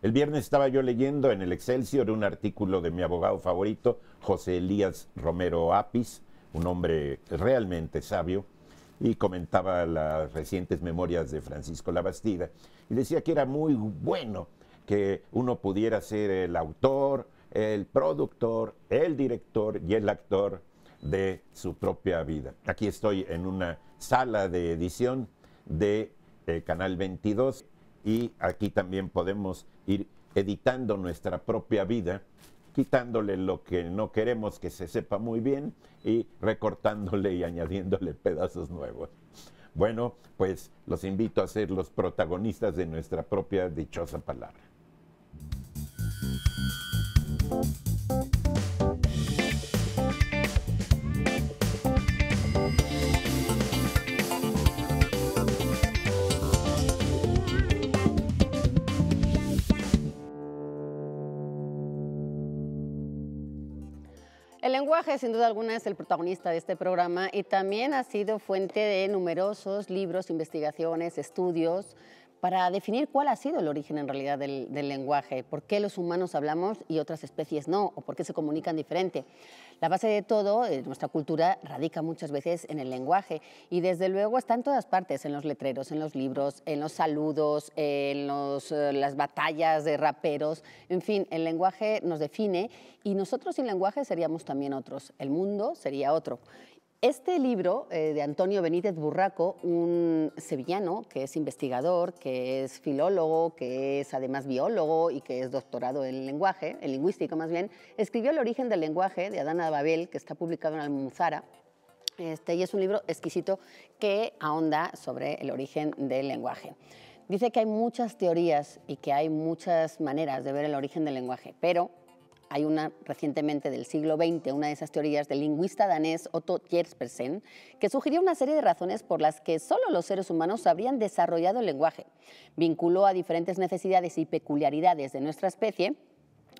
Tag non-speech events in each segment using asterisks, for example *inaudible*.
El viernes estaba yo leyendo en el Excelsior un artículo de mi abogado favorito, José Elías Romero Apis, un hombre realmente sabio, y comentaba las recientes memorias de Francisco Labastida, y decía que era muy bueno que uno pudiera ser el autor, el productor, el director y el actor de su propia vida. Aquí estoy en una sala de edición de eh, Canal 22 y aquí también podemos ir editando nuestra propia vida, quitándole lo que no queremos que se sepa muy bien y recortándole y añadiéndole pedazos nuevos. Bueno, pues los invito a ser los protagonistas de nuestra propia dichosa palabra. sin duda alguna, es el protagonista de este programa y también ha sido fuente de numerosos libros, investigaciones, estudios, para definir cuál ha sido el origen en realidad del, lenguaje, por qué los humanos hablamos y otras especies no, o por qué se comunican diferente. La base de todo, eh, nuestra cultura, radica muchas veces en el lenguaje y desde luego está en todas partes, en los letreros, en los libros, en los saludos, en eh, las batallas de raperos, en fin, el lenguaje nos define y nosotros sin lenguaje seríamos también otros, el mundo sería otro. Este libro eh, de Antonio Benítez Burraco, un sevillano que es investigador, que es filólogo, que es además biólogo y que es doctorado en lenguaje, en lingüística más bien, escribió El origen del lenguaje de Adana Babel, que está publicado en Almuzara, este, y es un libro exquisito que ahonda sobre el origen del lenguaje. Dice que hay muchas teorías y que hay muchas maneras de ver el origen del lenguaje, pero hay una recientemente del siglo XX, una de esas teorías del lingüista danés Otto Jerspersen, que sugirió una serie de razones por las que solo los seres humanos habrían desarrollado el lenguaje. Vinculó a diferentes necesidades y peculiaridades de nuestra especie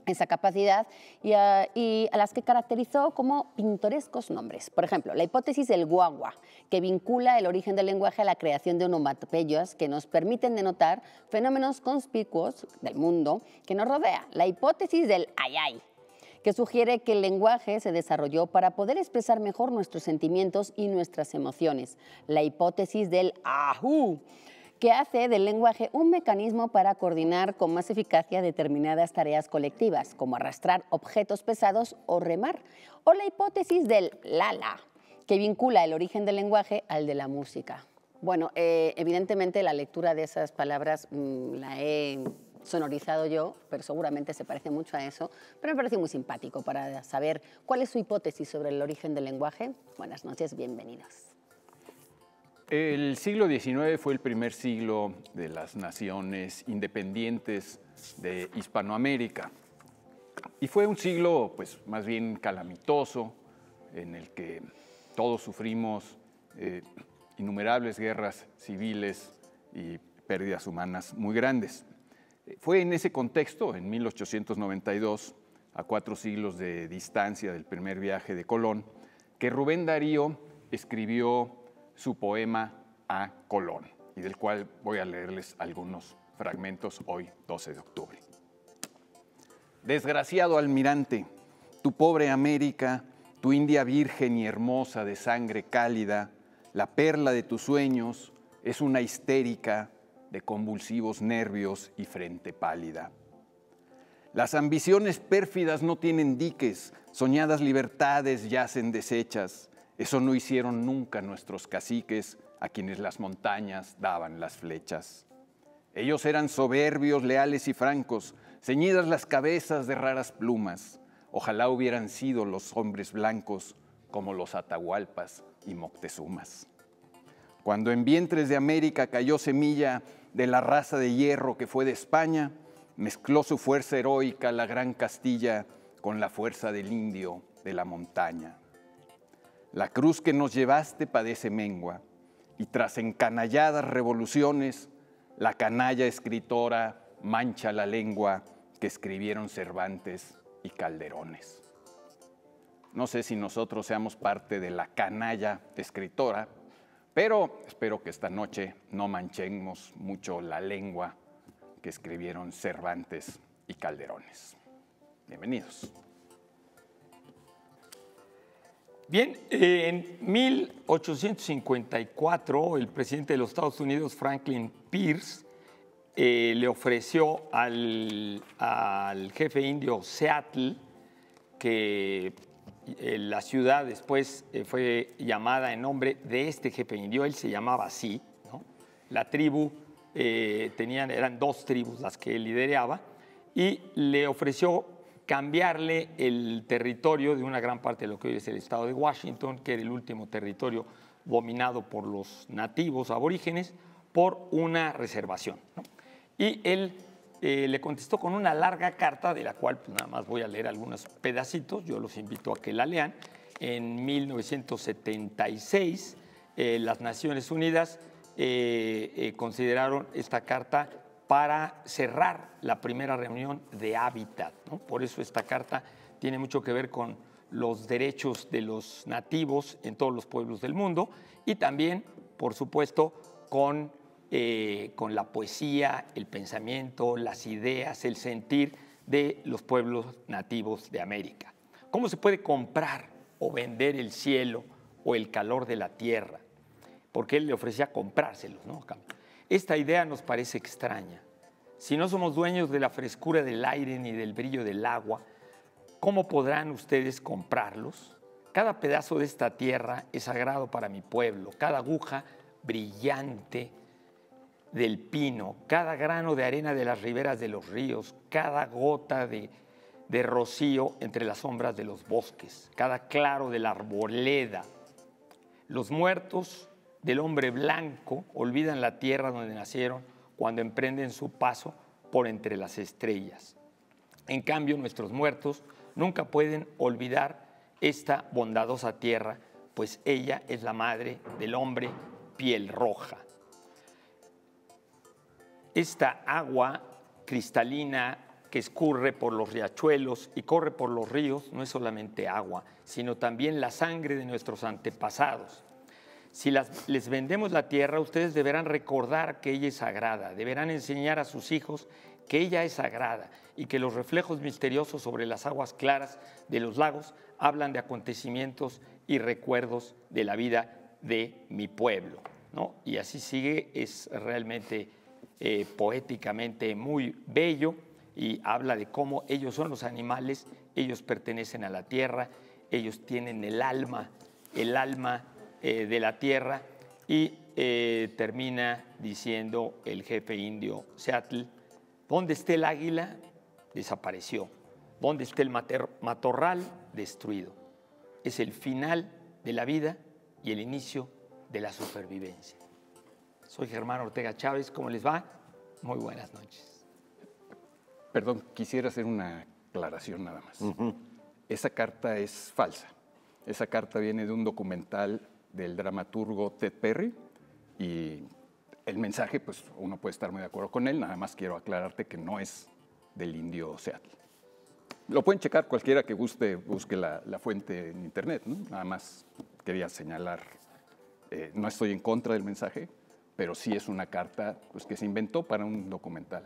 esa capacidad y a, las que caracterizó como pintorescos nombres. Por ejemplo, la hipótesis del guagua, que vincula el origen del lenguaje a la creación de onomatopeyas que nos permiten denotar fenómenos conspicuos del mundo que nos rodea. La hipótesis del ayay, que sugiere que el lenguaje se desarrolló para poder expresar mejor nuestros sentimientos y nuestras emociones. La hipótesis del ahú que hace del lenguaje un mecanismo para coordinar con más eficacia determinadas tareas colectivas, como arrastrar objetos pesados o remar, o la hipótesis del lala, que vincula el origen del lenguaje al de la música. Bueno, eh, evidentemente la lectura de esas palabras mm, la he sonorizado yo, pero seguramente se parece mucho a eso, pero me parece muy simpático para saber cuál es su hipótesis sobre el origen del lenguaje. Buenas noches, bienvenidos. El siglo XIX fue el primer siglo de las naciones independientes de Hispanoamérica y fue un siglo pues, más bien calamitoso en el que todos sufrimos eh, innumerables guerras civiles y pérdidas humanas muy grandes. Fue en ese contexto, en 1892, a cuatro siglos de distancia del primer viaje de Colón, que Rubén Darío escribió su poema A Colón, y del cual voy a leerles algunos fragmentos hoy, 12 de octubre. Desgraciado almirante, tu pobre América, tu India virgen y hermosa de sangre cálida, la perla de tus sueños, es una histérica de convulsivos nervios y frente pálida. Las ambiciones pérfidas no tienen diques, soñadas libertades yacen deshechas, eso no hicieron nunca nuestros caciques a quienes las montañas daban las flechas. Ellos eran soberbios, leales y francos, ceñidas las cabezas de raras plumas. Ojalá hubieran sido los hombres blancos como los Atahualpas y Moctezumas. Cuando en vientres de América cayó semilla de la raza de hierro que fue de España, mezcló su fuerza heroica la Gran Castilla con la fuerza del indio de la montaña. La cruz que nos llevaste padece mengua, y tras encanalladas revoluciones, la canalla escritora mancha la lengua que escribieron Cervantes y Calderones. No sé si nosotros seamos parte de la canalla escritora, pero espero que esta noche no manchemos mucho la lengua que escribieron Cervantes y Calderones. Bienvenidos. Bien, eh, en 1854 el presidente de los Estados Unidos, Franklin Pierce, eh, le ofreció al, jefe indio Seattle, que eh, la ciudad después fue llamada en nombre de este jefe indio, él se llamaba así, la tribu, tenían, eran dos tribus las que él lidereaba, y le ofreció cambiarle el territorio de una gran parte de lo que hoy es el estado de Washington, que era el último territorio dominado por los nativos aborígenes, por una reservación. Y él eh, le contestó con una larga carta, de la cual pues, nada más voy a leer algunos pedacitos, yo los invito a que la lean. En 1976, eh, las Naciones Unidas eh, consideraron esta carta para cerrar la primera reunión de hábitat. Por eso esta carta tiene mucho que ver con los derechos de los nativos en todos los pueblos del mundo y también, por supuesto, con, eh, con la poesía, el pensamiento, las ideas, el sentir de los pueblos nativos de América. ¿Cómo se puede comprar o vender el cielo o el calor de la tierra? Porque él le ofrecía comprárselos, ¿no? Esta idea nos parece extraña. Si no somos dueños de la frescura del aire ni del brillo del agua, ¿cómo podrán ustedes comprarlos? Cada pedazo de esta tierra es sagrado para mi pueblo, cada aguja brillante del pino, cada grano de arena de las riberas de los ríos, cada gota de, rocío entre las sombras de los bosques, cada claro de la arboleda. Los muertos del hombre blanco olvidan la tierra donde nacieron cuando emprenden su paso por entre las estrellas. En cambio, nuestros muertos nunca pueden olvidar esta bondadosa tierra, pues ella es la madre del hombre piel roja. Esta agua cristalina que escurre por los riachuelos y corre por los ríos no es solamente agua, sino también la sangre de nuestros antepasados si les vendemos la tierra, ustedes deberán recordar que ella es sagrada, deberán enseñar a sus hijos que ella es sagrada y que los reflejos misteriosos sobre las aguas claras de los lagos hablan de acontecimientos y recuerdos de la vida de mi pueblo. ¿no? Y así sigue, es realmente eh, poéticamente muy bello y habla de cómo ellos son los animales, ellos pertenecen a la tierra, ellos tienen el alma, el alma eh, de la tierra y eh, termina diciendo el jefe indio Seattle, dónde esté el águila, desapareció, dónde esté el matorral, destruido. Es el final de la vida y el inicio de la supervivencia. Soy Germán Ortega Chávez, ¿cómo les va? Muy buenas noches. Perdón, quisiera hacer una aclaración nada más. Esa carta es falsa. Esa carta viene de un documental del dramaturgo Ted Perry y el mensaje, pues uno puede estar muy de acuerdo con él, nada más quiero aclararte que no es del indio Seattle. Lo pueden checar cualquiera que guste, busque la, fuente en internet, ¿no? nada más quería señalar, eh, no estoy en contra del mensaje, pero sí es una carta pues, que se inventó para un documental.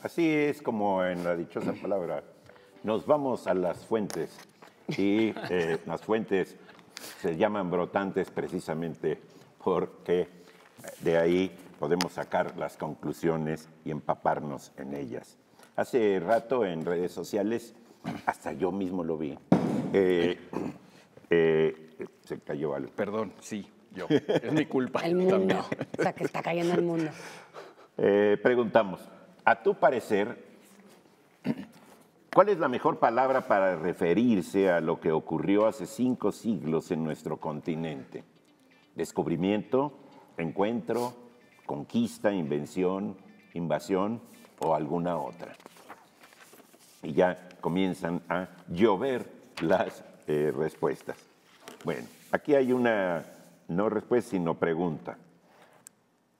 Así es como en la dichosa palabra, nos vamos a las fuentes y eh, las fuentes se llaman brotantes precisamente porque de ahí podemos sacar las conclusiones y empaparnos en ellas. Hace rato en redes sociales, hasta yo mismo lo vi, eh, eh, se cayó algo. Perdón, sí, yo. *laughs* Es mi culpa. el mundo. O sea, que está cayendo el mundo. Eh, preguntamos, a tu parecer, ¿Cuál es la mejor palabra para referirse a lo que ocurrió hace cinco siglos en nuestro continente? Descubrimiento, encuentro, conquista, invención, invasión o alguna otra. Y ya comienzan a llover las eh, respuestas. Bueno, aquí hay una, no respuesta, sino pregunta.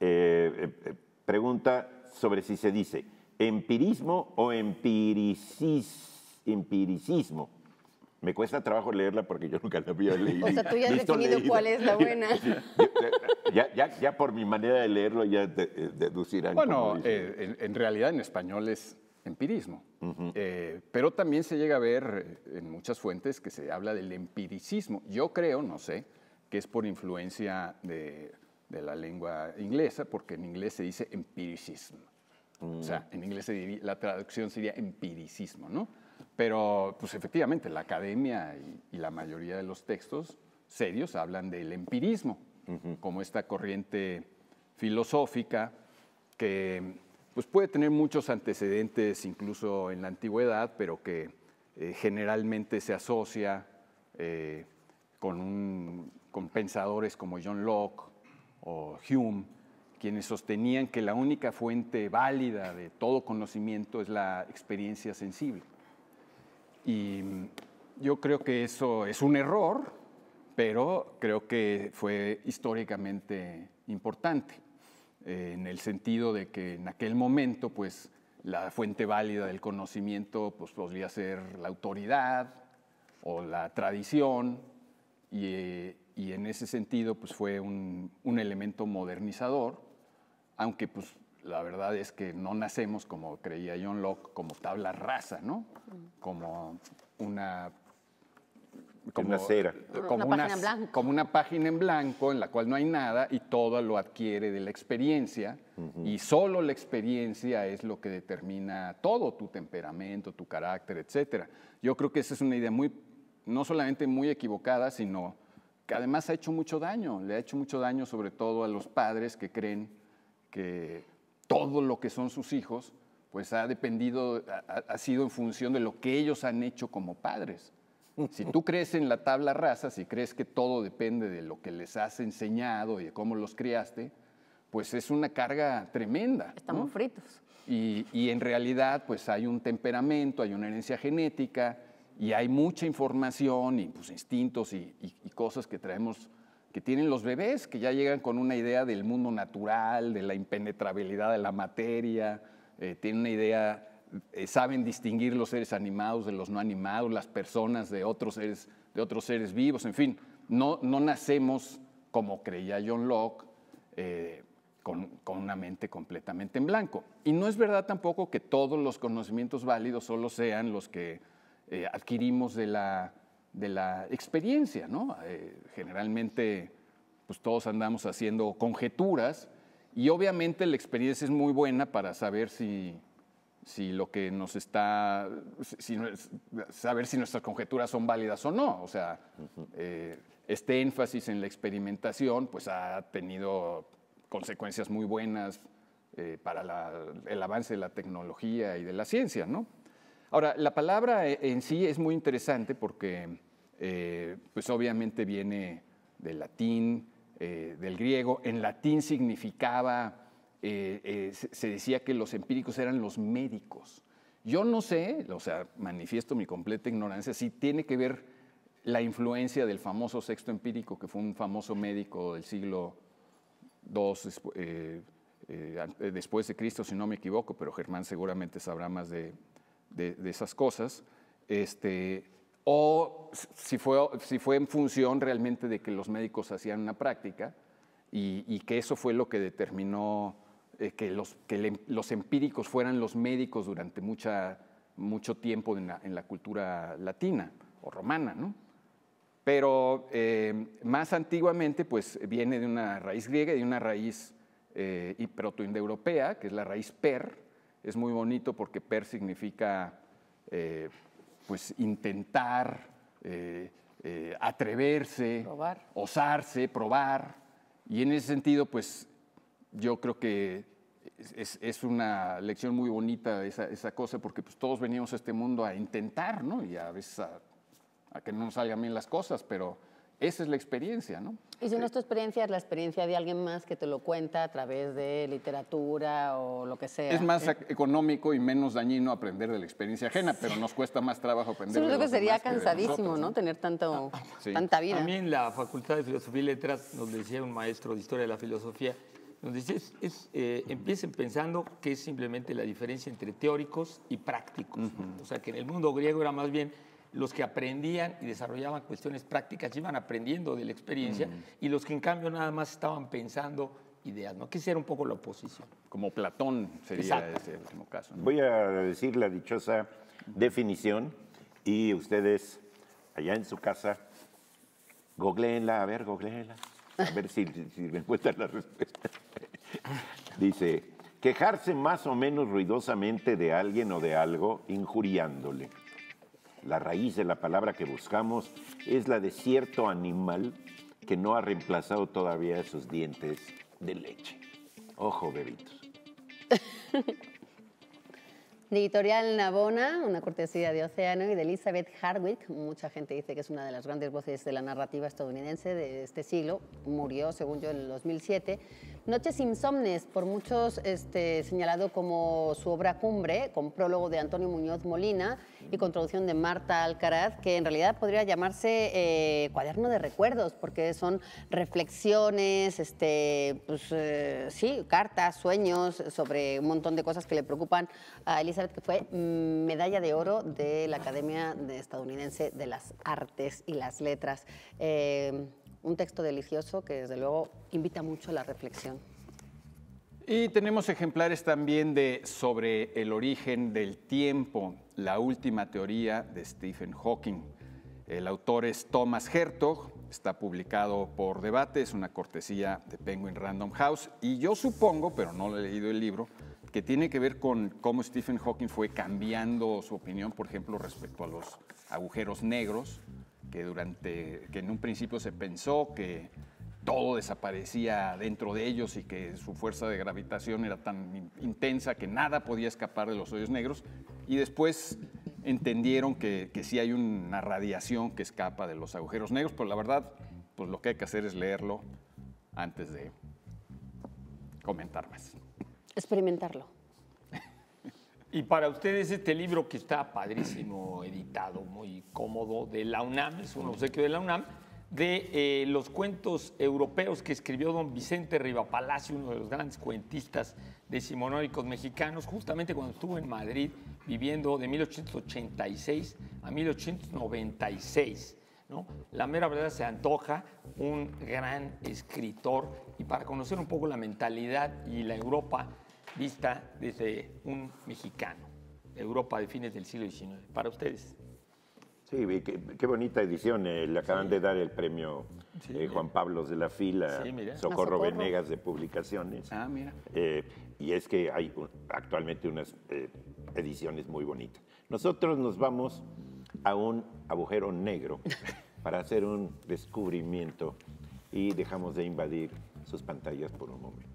Eh, eh, pregunta sobre si se dice empirismo o empiricismo. Me cuesta trabajo leerla porque yo nunca la había leído. O sea, tú ya has definido cuál es la buena. ya, por mi manera de leerlo ya eh, deducirán. Bueno, eh, en, realidad en español es empirismo, eh, pero también se llega a ver en muchas fuentes que se habla del empiricismo. Yo creo, no sé, que es por influencia de, de la lengua inglesa, porque en inglés se dice empiricismo. O mm. sea, en inglés la traducción sería empiricismo, ¿no? Pero, pues efectivamente, la academia y, la mayoría de los textos serios hablan del empirismo, como esta corriente filosófica que pues, puede tener muchos antecedentes incluso en la antigüedad, pero que eh, generalmente se asocia eh, con pensadores como John Locke o Hume, quienes sostenían que la única fuente válida de todo conocimiento es la experiencia sensible. Y yo creo que eso es un error, pero creo que fue históricamente importante, eh, en el sentido de que en aquel momento, pues, la fuente válida del conocimiento pues, podría ser la autoridad o la tradición, y, eh, en ese sentido pues, fue un elemento modernizador aunque pues la verdad es que no nacemos como creía John Locke, como tabla rasa, ¿no? Como una como una cera. Como una, página en en como una, página en blanco en la cual no hay nada y todo lo adquiere de la experiencia y solo la experiencia es lo que determina todo, tu temperamento, tu carácter, etcétera. Yo creo que esa es una idea muy, no solamente muy equivocada, sino que además ha hecho mucho daño, le ha hecho mucho daño sobre todo a los padres que creen que todo lo que son sus hijos, pues ha dependido, ha, sido en función de lo que ellos han hecho como padres. Si tú *laughs* crees en la tabla rasa, si crees que todo depende de lo que les has enseñado y de cómo los criaste, pues es una carga tremenda. Estamos fritos. Y, en realidad, pues hay un temperamento, hay una herencia genética y hay mucha información y pues, instintos y cosas que traemos que tienen los bebés, que ya llegan con una idea del mundo natural, de la impenetrabilidad de la materia, eh, tienen una idea, eh, saben distinguir los seres animados de los no animados, las personas de otros seres, de otros seres vivos, en fin, no, no nacemos como creía John Locke. Eh, con, con, una mente completamente en blanco. Y no es verdad tampoco que todos los conocimientos válidos solo sean los que adquirimos de la, de la experiencia, ¿no? Eh, generalmente, pues todos andamos haciendo conjeturas y obviamente la experiencia es muy buena para saber si, lo que nos está, saber si nuestras conjeturas son válidas o no. O sea, eh, este énfasis en la experimentación, pues ha tenido consecuencias muy buenas eh, para el avance de la tecnología y de la ciencia, ¿no? Ahora, la palabra eh, en sí es muy interesante porque, eh, pues obviamente viene del latín, eh, del griego. En latín significaba, se decía que los empíricos eran los médicos. Yo no sé, o sea, manifiesto mi completa ignorancia, si tiene que ver la influencia del famoso sexto empírico, que fue un famoso médico del siglo II después de Cristo, si no me equivoco, pero Germán seguramente sabrá más de, de, esas cosas, este, o si fue, si fue en función realmente de que los médicos hacían una práctica y, que eso fue lo que determinó eh, que, los, que los empíricos fueran los médicos durante mucha, mucho tiempo en la, cultura latina o romana, Pero eh, más antiguamente, pues viene de una raíz griega y de una raíz eh, protoindoeuropea, que es la raíz per, es muy bonito porque per significa eh, pues intentar, eh, eh, atreverse, osarse, probar. Y en ese sentido, pues yo creo que es, es una lección muy bonita esa, esa cosa, porque pues, todos venimos a este mundo a intentar, ¿no? Y a veces a, a que no nos salgan bien las cosas, pero esa es la experiencia, ¿no? Y si no es tu eh, experiencia, es la experiencia de alguien más que te lo cuenta a través de literatura o lo que sea. Es más ¿eh? económico y menos dañino aprender de la experiencia ajena, pero nos cuesta más trabajo aprender sí, creo que sería cansadísimo, ¿no? Tener tanto, ah, ah, tanta vida. También en la Facultad de Filosofía y Letras nos decía un maestro de Historia de la Filosofía, nos decía, eh, empiecen pensando que es simplemente la diferencia entre teóricos y prácticos. O sea, que en el mundo griego era más bien los que aprendían y desarrollaban cuestiones prácticas iban aprendiendo de la experiencia mm. y los que en cambio nada más estaban pensando ideas, ¿no? Que un poco la oposición. Como Platón sería ese último caso. Voy a decir la dichosa definición y ustedes allá en su casa googleenla, a ver, googleenla, a ver si, me encuentran la respuesta. *laughs* Dice, quejarse más o menos ruidosamente de alguien o de algo injuriándole la raíz de la palabra que buscamos, es la de cierto animal que no ha reemplazado todavía sus dientes de leche. Ojo, bebitos. *laughs* Editorial Navona, una cortesía de Océano y de Elizabeth Hardwick. Mucha gente dice que es una de las grandes voces de la narrativa estadounidense de este siglo. Murió, según yo, en el 2007 Noches Insomnes, por muchos este, señalado como su obra cumbre, con prólogo de Antonio Muñoz Molina y con traducción de Marta Alcaraz, que en realidad podría llamarse eh, cuaderno de recuerdos, porque son reflexiones, este, pues, eh, sí, cartas, sueños sobre un montón de cosas que le preocupan a Elizabeth, que fue medalla de oro de la Academia Estadounidense de las Artes y las Letras. Eh, un texto delicioso que desde luego invita mucho a la reflexión. Y tenemos ejemplares también de Sobre el origen del tiempo, la última teoría de Stephen Hawking. El autor es Thomas Hertog, está publicado por Debate, es una cortesía de Penguin Random House y yo supongo, pero no lo he leído el libro, que tiene que ver con cómo Stephen Hawking fue cambiando su opinión, por ejemplo, respecto a los agujeros negros, que, durante, que en un principio se pensó que todo desaparecía dentro de ellos y que su fuerza de gravitación era tan intensa que nada podía escapar de los hoyos negros. Y después entendieron que, que sí hay una radiación que escapa de los agujeros negros, pero la verdad, pues lo que hay que hacer es leerlo antes de comentar más. Experimentarlo. Y para ustedes este libro que está padrísimo, editado, muy cómodo, de la UNAM, es un obsequio de la UNAM, de eh, los cuentos europeos que escribió don Vicente Rivapalacio, uno de los grandes cuentistas decimonóricos mexicanos, justamente cuando estuvo en Madrid viviendo de 1886 a 1896. La mera verdad se antoja un gran escritor y para conocer un poco la mentalidad y la Europa vista desde un mexicano, Europa de fines del siglo XIX, para ustedes. Sí, qué, bonita edición. Eh, le acaban de dar el premio eh, Juan Pablo de la Fila, Socorro, Venegas de Publicaciones. Ah, mira. Eh, y es que hay actualmente unas ediciones muy bonitas. Nosotros nos vamos a un agujero negro *laughs* para hacer un descubrimiento y dejamos de invadir sus pantallas por un momento.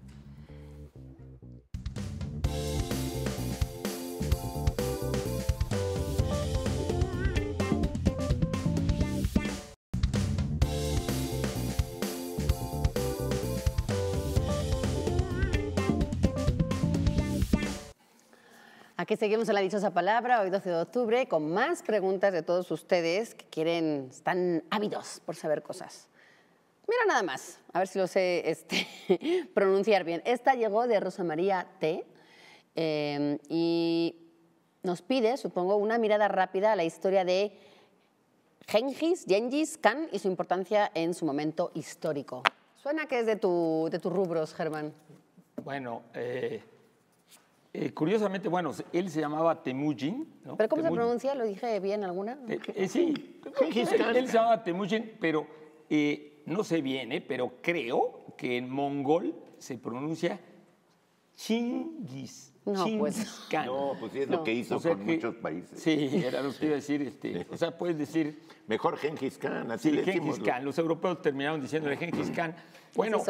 seguimos en la dichosa palabra, hoy 12 de octubre, con más preguntas de todos ustedes que quieren, están ávidos por saber cosas. Mira nada más, a ver si lo sé este, *laughs* pronunciar bien. Esta llegó de Rosa María T. Em, y nos pide, supongo, una mirada rápida a la historia de Genghis, Gengis Khan y su importancia en su momento histórico. Suena que es de, tu, de tus rubros, Germán. Bueno, eh, eh, curiosamente, bueno, él se llamaba Temujin. ¿no? ¿Pero cómo se pronuncia? ¿Lo dije bien alguna? Eh, eh sí, él se llamaba Temujin, pero eh, no sé bien, pero creo que en mongol se pronuncia Chingis. No, pues. No, pues sí es lo que hizo con muchos países. Sí, era lo que iba a decir. Este, *laughs* o sea, puedes decir. Mejor Gengis Khan, así sí, le Khan. Los europeos terminaron diciéndole Gengis Khan. *clears throat* Bueno,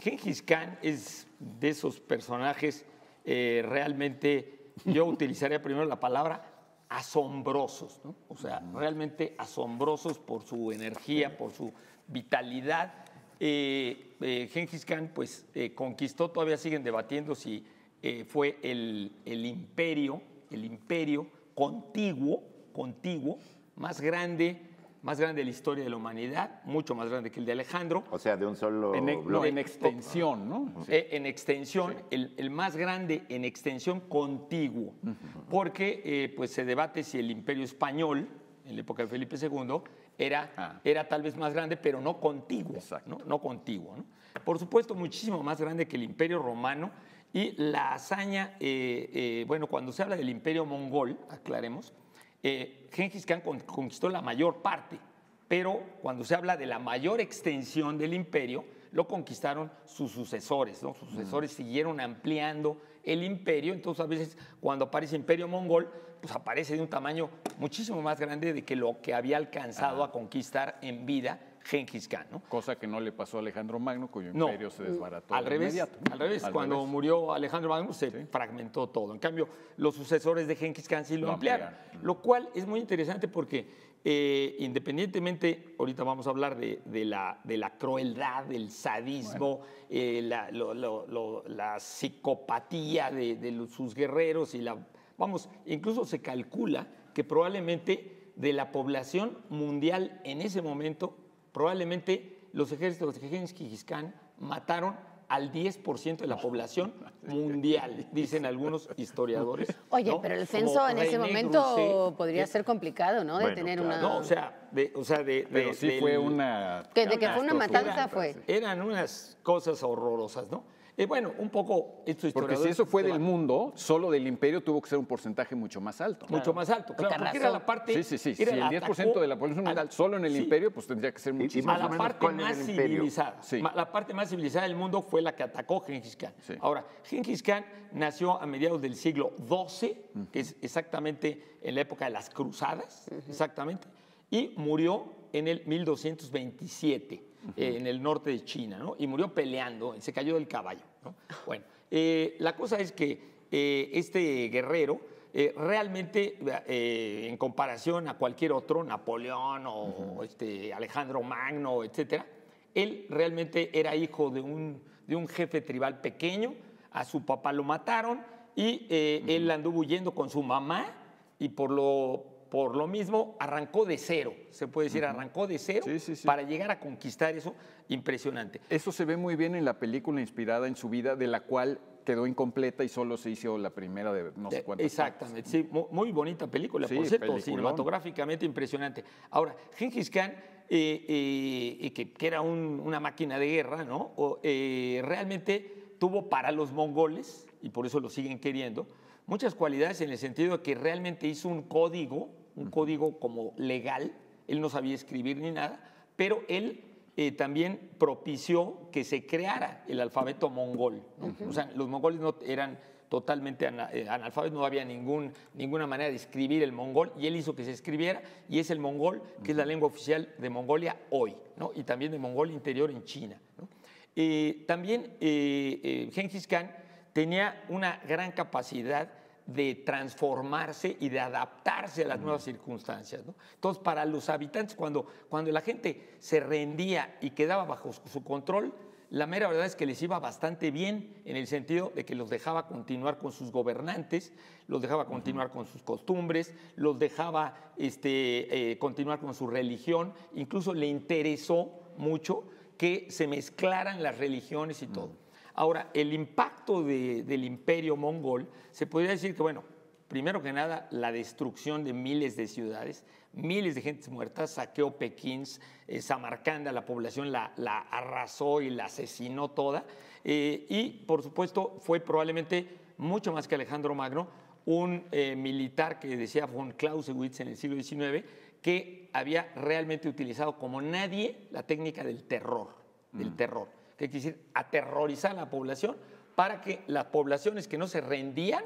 Gengis Khan es de esos personajes eh, realmente yo utilizaría primero la palabra asombrosos, o sea, realmente asombrosos por su energía, por su vitalidad. Eh, eh Genghis Khan pues eh, conquistó, todavía siguen debatiendo si fue el, el, imperio, el imperio contiguo, contiguo, más grande más grande de la historia de la humanidad, mucho más grande que el de Alejandro. O sea, de un solo en, en extensión, ¿no? Eh, en extensión, el, más grande en extensión contiguo, porque eh, pues se debate si el imperio español, en la época de Felipe II, era, ah. era tal vez más grande, pero no contiguo, ¿no? no contiguo. ¿no? Por supuesto, muchísimo más grande que el imperio romano y la hazaña, eh, bueno, cuando se habla del imperio mongol, aclaremos, eh, Gengis Khan conquistó la mayor parte, pero cuando se habla de la mayor extensión del imperio, lo conquistaron sus sucesores, ¿no? Sus sucesores mm. siguieron ampliando el imperio, entonces a veces cuando aparece imperio mongol, pues aparece de un tamaño muchísimo más grande de que lo que había alcanzado a conquistar en vida Genghis Khan. ¿no? Cosa que no le pasó a Alejandro Magno, cuyo imperio se desbarató. Al revés, inmediato. al revés. Cuando murió Alejandro Magno se fragmentó todo. En cambio, los sucesores de Genghis Khan sí lo, ampliaron, lo cual es muy interesante porque eh, independientemente, ahorita vamos a hablar de, la, de la, crueldad, del sadismo, eh, la, psicopatía de, de sus guerreros y la... Vamos, incluso se calcula que probablemente de la población mundial en ese momento, probablemente los ejércitos de de mataron al 10% de la *laughs* población *laughs* mundial, dicen algunos historiadores. *laughs* Oye, pero el censo en ese momento podría ser complicado, ¿no? de tener una. No, o sea, de, o sea, fue una. de que fue una matanza fue. Eran unas cosas horrorosas, ¿no? Y bueno, un poco esto es... Porque si eso fue del mundo, solo del imperio tuvo que ser un porcentaje mucho más alto. Mucho más alto, claro, porque era la parte... Sí, sí, sí. Si el 10% de la población mundial solo en el imperio, pues tendría que ser muchísimo. más. A la parte más civilizada. La parte más civilizada del mundo fue la que atacó Genghis Khan. Ahora, Genghis Khan nació a mediados del siglo XII, que es exactamente en la época de las cruzadas, exactamente, y murió en el 1227. Eh, en el norte de China, ¿no? Y murió peleando, se cayó del caballo. Bueno, eh, la cosa es que eh, este guerrero eh, realmente, en comparación a cualquier otro, Napoleón o este Alejandro Magno, etc., él realmente era hijo de un, de un jefe tribal pequeño, a su papá lo mataron y él anduvo huyendo con su mamá y por lo por lo mismo arrancó de cero, se puede decir, arrancó de cero para llegar a conquistar eso, impresionante. Eso se ve muy bien en la película inspirada en su vida, de la cual quedó incompleta y solo se hizo la primera de no sé cuántas. Exactamente, sí, muy, bonita película, por cierto, cinematográficamente impresionante. Ahora, Gengis Khan, eh, eh, que, era una máquina de guerra, ¿no? Eh, realmente tuvo para los mongoles, y por eso lo siguen queriendo, muchas cualidades en el sentido de que realmente hizo un código un código como legal, él no sabía escribir ni nada, pero él eh, también propició que se creara el alfabeto mongol. O sea, los mongoles no eran totalmente eh, analfabetos, no había ningún, ninguna manera de escribir el mongol y él hizo que se escribiera y es el mongol, que es la lengua oficial de Mongolia hoy, y también de Mongol interior en China. Eh, también Genghis Khan tenía una gran capacidad de transformarse y de adaptarse a las nuevas circunstancias. Entonces, para los habitantes, cuando, cuando la gente se rendía y quedaba bajo su control, la mera verdad es que les iba bastante bien en el sentido de que los dejaba continuar con sus gobernantes, los dejaba continuar con sus costumbres, los dejaba este, eh, continuar con su religión, incluso le interesó mucho que se mezclaran las religiones y todo. Ahora, el impacto del imperio mongol, se podría decir que, bueno, primero que nada, la destrucción de miles de ciudades, miles de gentes muertas, saqueó Pekín, eh, Samarcanda, la población la, arrasó y la asesinó toda. Eh, y, por supuesto, fue probablemente mucho más que Alejandro Magno, un eh, militar que decía von Clausewitz en el siglo XIX, que había realmente utilizado como nadie la técnica del terror, del mm. terror que quiere decir aterrorizar a la población, para que las poblaciones que no se rendían,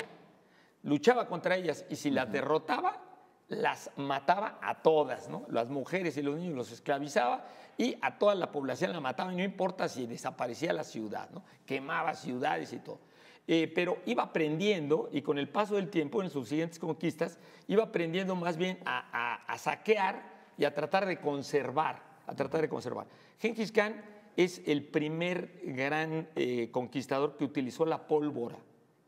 luchaba contra ellas y si las derrotaba, las mataba a todas, ¿no? Las mujeres y los niños los esclavizaba y a toda la población la mataba y no importa si desaparecía la ciudad, ¿no? Quemaba ciudades y todo. Eh, pero iba aprendiendo y con el paso del tiempo en sus siguientes conquistas iba aprendiendo más bien a, saquear y a tratar de conservar, a tratar de conservar. Genghis Khan es el primer gran eh, conquistador que utilizó la pólvora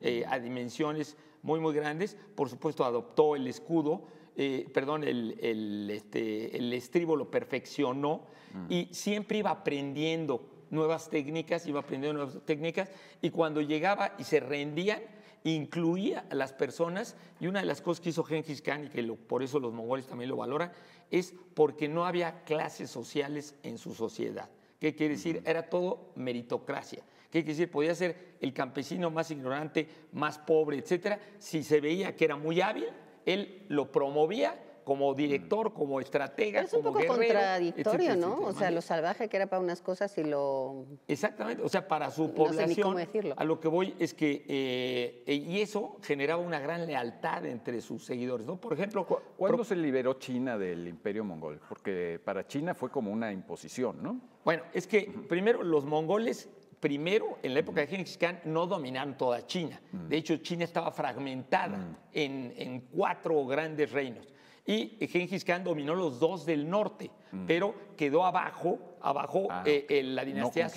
eh, a dimensiones muy, muy grandes. Por supuesto, adoptó el escudo, eh, perdón, el, este, estribo lo perfeccionó mm. y siempre iba aprendiendo nuevas técnicas, iba aprendiendo nuevas técnicas y cuando llegaba y se rendían, incluía a las personas y una de las cosas que hizo Genghis Khan y que por eso los mongoles también lo valoran es porque no había clases sociales en su sociedad. ¿Qué quiere decir? Era todo meritocracia. ¿Qué quiere decir? Podía ser el campesino más ignorante, más pobre, etcétera. Si se veía que era muy hábil, él lo promovía como mm. director, como estratega. Pero es un poco contradictorio, ¿no? O sea, lo salvaje que era para unas cosas y lo... Exactamente, o sea, para su población, no sé cómo decirlo. a lo que voy es que, eh, eh, y eso generaba una gran lealtad entre sus seguidores, ¿no? Por ejemplo... cuando ¿Cuándo se liberó China del imperio mongol? Porque para China fue como una imposición, ¿no? Bueno, es que primero los mongoles primero, en la época de mm. Genghis Khan, no dominaron toda China. Mm. De hecho, China estaba fragmentada en, cuatro grandes reinos. Y Gengis Khan dominó los dos del norte, mm. pero quedó abajo, abajo ah, eh, la dinastía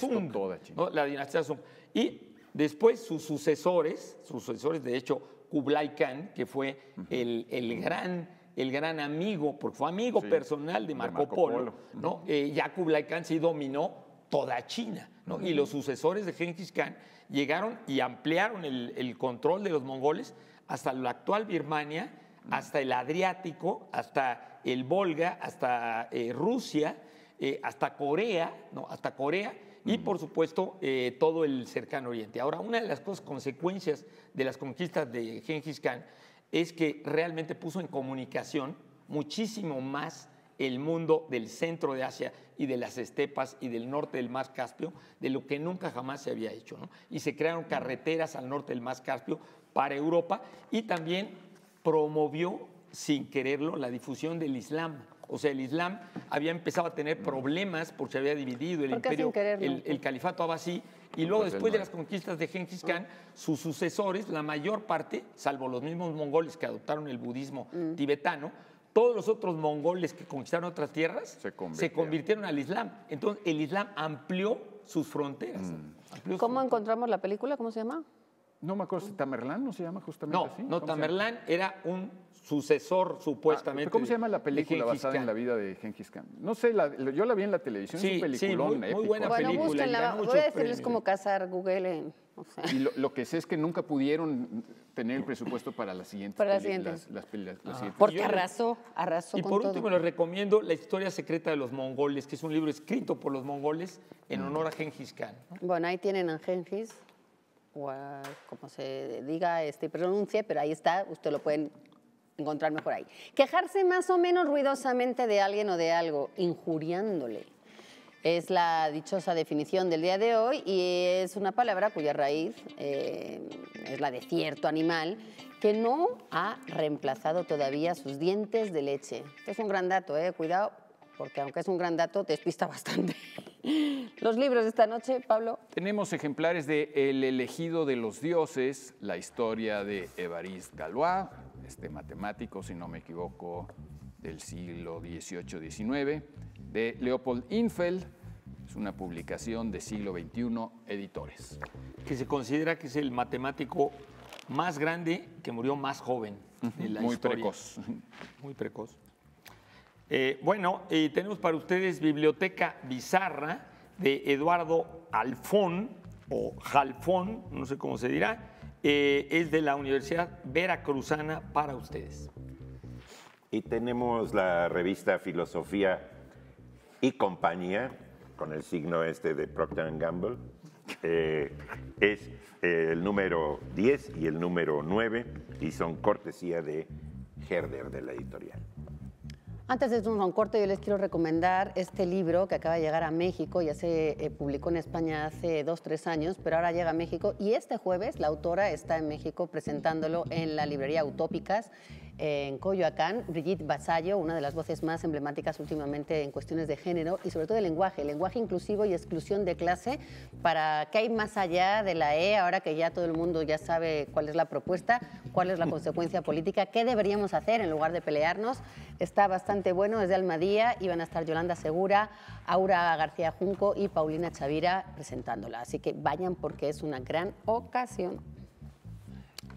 no La dinastía Y después sus sucesores, sucesores de hecho Kublai Khan, que fue el, gran, el gran amigo, porque fue amigo personal de Marco, Polo, eh, ya Kublai Khan sí dominó toda China. Y los sucesores de Genghis Khan llegaron y ampliaron el control de los mongoles hasta la actual Birmania hasta el Adriático, hasta el Volga, hasta eh, Rusia, eh, hasta Corea, ¿no? Hasta Corea y por supuesto eh, todo el cercano oriente. Ahora, una de las consecuencias de las conquistas de Genghis Khan es que realmente puso en comunicación muchísimo más el mundo del centro de Asia y de las estepas y del norte del mar Caspio de lo que nunca jamás se había hecho. ¿no? Y se crearon carreteras al norte del mar Caspio para Europa y también promovió sin quererlo la difusión del Islam. O sea, el Islam había empezado a tener mm. problemas porque se había dividido el imperio, el, califato abasí, y luego pues después de las conquistas de Genghis Khan, sus sucesores, la mayor parte, salvo los mismos mongoles que adoptaron el budismo mm. tibetano, todos los otros mongoles que conquistaron otras tierras se convirtieron, al Islam. Entonces, el Islam amplió sus fronteras. Mm. ¿Cómo encontramos la película? ¿Cómo se llama? No me acuerdo Tamerlán no se llama justamente no, así. No, Tamerlán era un sucesor ah, supuestamente. ¿Cómo se llama la película basada en la vida de Genghis Khan? No sé, yo la vi en la televisión, sí, es un peliculón. Sí, muy, muy, buena bueno, película. voy a decirles cómo como cazar Google. En, Y lo, que sé es que nunca pudieron tener el presupuesto para las siguientes. Para las siguientes. Las, Porque arrasó, arrasó. Y por último les recomiendo La historia secreta de los mongoles, que es un libro escrito por los mongoles en mm. honor a Genghis Khan. Bueno, ahí tienen a Genghis como se diga, este, pronuncie, pero ahí está, usted lo pueden encontrar mejor ahí. Quejarse más o menos ruidosamente de alguien o de algo, injuriándole. Es la dichosa definición del día de hoy y es una palabra cuya raíz eh, es la de cierto animal que no ha reemplazado todavía sus dientes de leche. Es un gran dato, eh, cuidado, porque aunque es un gran dato, despista bastante. *laughs* Los libros de esta noche, Pablo. Tenemos ejemplares de El elegido de los dioses, la historia de Évariste Galois, este matemático, si no me equivoco, del siglo XVIII-XIX, de Leopold Infeld, es una publicación de siglo XXI, editores. Que se considera que es el matemático más grande que murió más joven en la Muy precoz. Muy precoz. Eh, bueno, eh, tenemos para ustedes Biblioteca Bizarra de Eduardo Alfón, o Jalfón, no sé cómo se dirá, eh, es de la Universidad Veracruzana para ustedes. Y tenemos la revista Filosofía y Compañía, con el signo este de Procter Gamble. es el número 10 y el número 9 y son cortesía de Herder de la editorial. Antes de irnos un corte, yo les quiero recomendar este libro que acaba de llegar a México, ya se eh, publicó en España hace dos, tres años, pero ahora llega a México y este jueves la autora está en México presentándolo en la librería Utópicas en Coyoacán, Brigitte Basayo, una de las voces más emblemáticas últimamente en cuestiones de género y sobre todo de lenguaje, lenguaje inclusivo y exclusión de clase, para qué hay más allá de la E, ahora que ya todo el mundo ya sabe cuál es la propuesta, cuál es la consecuencia política, qué deberíamos hacer en lugar de pelearnos. Está bastante bueno desde Almadía y van a estar Yolanda Segura, Aura García Junco y Paulina Chavira presentándola. Así que vayan porque es una gran ocasión.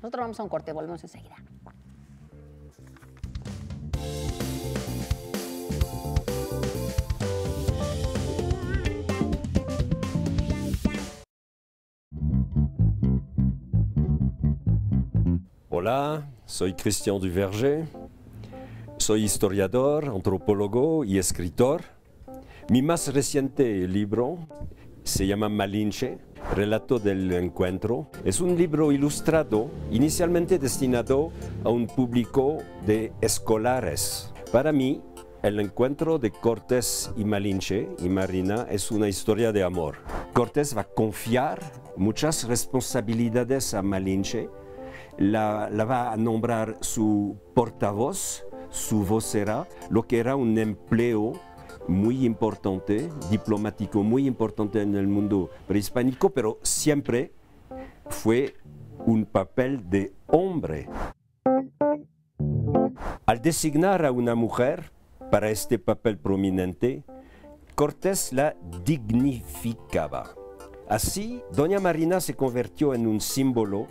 Nosotros vamos a un corte, volvemos enseguida. Hola, soy Christian Duverger. Soy historiador, antropólogo y escritor. Mi más reciente libro se llama Malinche, Relato del Encuentro, es un libro ilustrado inicialmente destinado a un público de escolares. Para mí, el encuentro de Cortés y Malinche y Marina es una historia de amor. Cortés va a confiar muchas responsabilidades a Malinche, la, va a nombrar su portavoz, su vocera, lo que era un empleo muy importante, diplomático muy importante en el mundo prehispánico, pero siempre fue un papel de hombre. Al designar a una mujer para este papel prominente, Cortés la dignificaba. Así, Doña Marina se convirtió en un símbolo,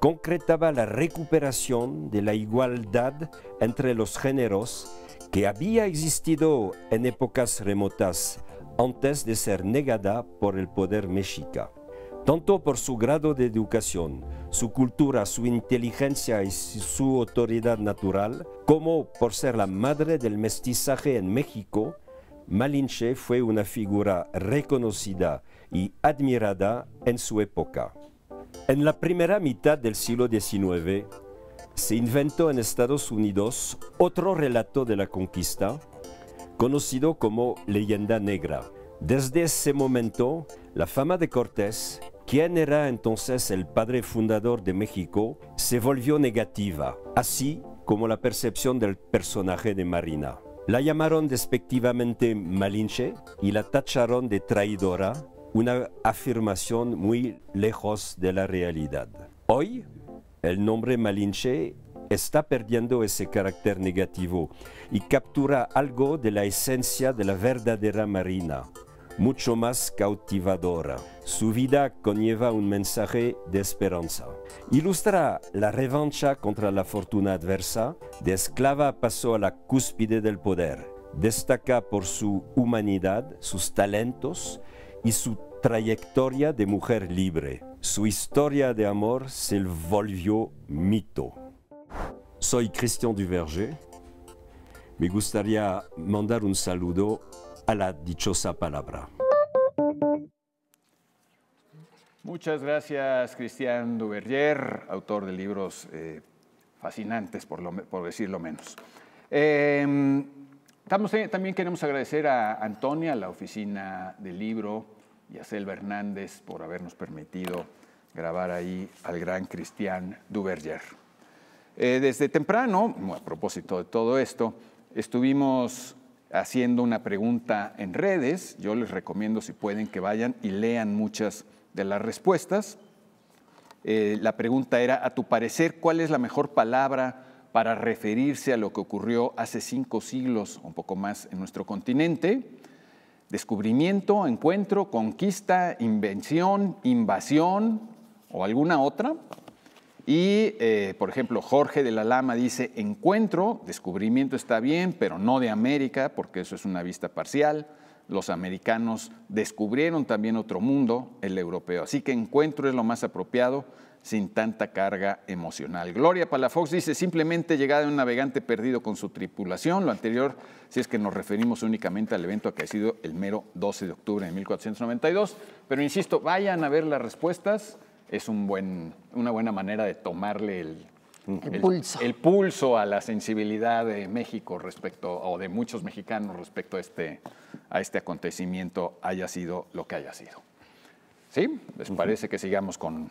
concretaba la recuperación de la igualdad entre los géneros que había existido en épocas remotas antes de ser negada por el poder mexica. Tanto por su grado de educación, su cultura, su inteligencia y su autoridad natural, como por ser la madre del mestizaje en México, Malinche fue una figura reconocida y admirada en su época. En la primera mitad del siglo XIX, se inventó en Estados Unidos otro relato de la conquista, conocido como leyenda negra. Desde ese momento, la fama de Cortés, quien era entonces el padre fundador de México, se volvió negativa, así como la percepción del personaje de Marina. La llamaron despectivamente Malinche y la tacharon de traidora, una afirmación muy lejos de la realidad. Hoy el nombre Malinche está perdiendo ese carácter negativo y captura algo de la esencia de la verdadera marina, mucho más cautivadora. Su vida conlleva un mensaje de esperanza. Ilustra la revancha contra la fortuna adversa, de esclava pasó a la cúspide del poder. Destaca por su humanidad, sus talentos y su trayectoria de mujer libre. Su historia de amor se volvió mito. Soy Cristian Duverger. Me gustaría mandar un saludo a la dichosa palabra. Muchas gracias, Cristian Duverger, autor de libros eh, fascinantes, por, lo, decirlo menos. Em, también queremos agradecer a Antonia, la oficina del libro, y a Selva Hernández por habernos permitido grabar ahí al gran Cristian Duverger. Eh, desde temprano, a propósito de todo esto, estuvimos haciendo una pregunta en redes. Yo les recomiendo, si pueden, que vayan y lean muchas de las respuestas. Eh, la pregunta era, a tu parecer, ¿cuál es la mejor palabra para referirse a lo que ocurrió hace cinco siglos, un poco más, en nuestro continente? descubrimiento, encuentro, conquista, invención, invasión o alguna otra. Y, eh, por ejemplo, Jorge de la Lama dice, encuentro, descubrimiento está bien, pero no de América, porque eso es una vista parcial. Los americanos descubrieron también otro mundo, el europeo. Así que encuentro es lo más apropiado, sin tanta carga emocional. Gloria Palafox dice, simplemente llegada de un navegante perdido con su tripulación, lo anterior, si es que nos referimos únicamente al evento que ha sido el mero 12 de octubre de 1492, pero insisto, vayan a ver las respuestas, es un buen, una buena manera de tomarle el, pulso. a la sensibilidad de México respecto, o de muchos mexicanos respecto a este, este acontecimiento, haya sido lo que haya sido. ¿Sí? ¿Les parece que sigamos con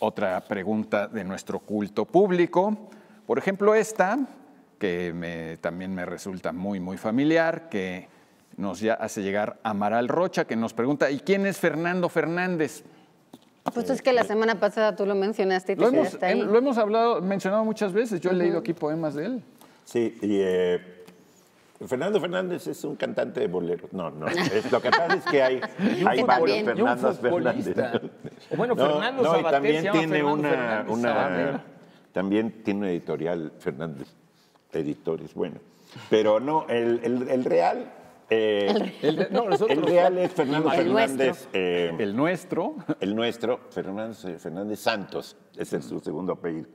otra pregunta de nuestro culto público. Por ejemplo, esta, que también me resulta muy, muy familiar, que nos hace llegar Amaral Rocha, que nos pregunta, ¿y quién es Fernando Fernández? Pues eh, es que la eh, semana pasada tú lo mencionaste y te lo hemos, eh, Lo hemos hablado, mencionado muchas veces, yo he leído aquí poemas de él. Sí, y Fernando Fernández es un cantante de boleros. No, no. lo que pasa es que hay, *laughs* hay varios Fernández Fernández. bueno, Fernando no, y también tiene una, Fernández también tiene una editorial Fernández. Editores, bueno. Pero no, el, real eh, el, real es Fernando Fernández. Eh, el nuestro. El nuestro, Fernández, eh, Fernández Santos, es en su segundo apellido.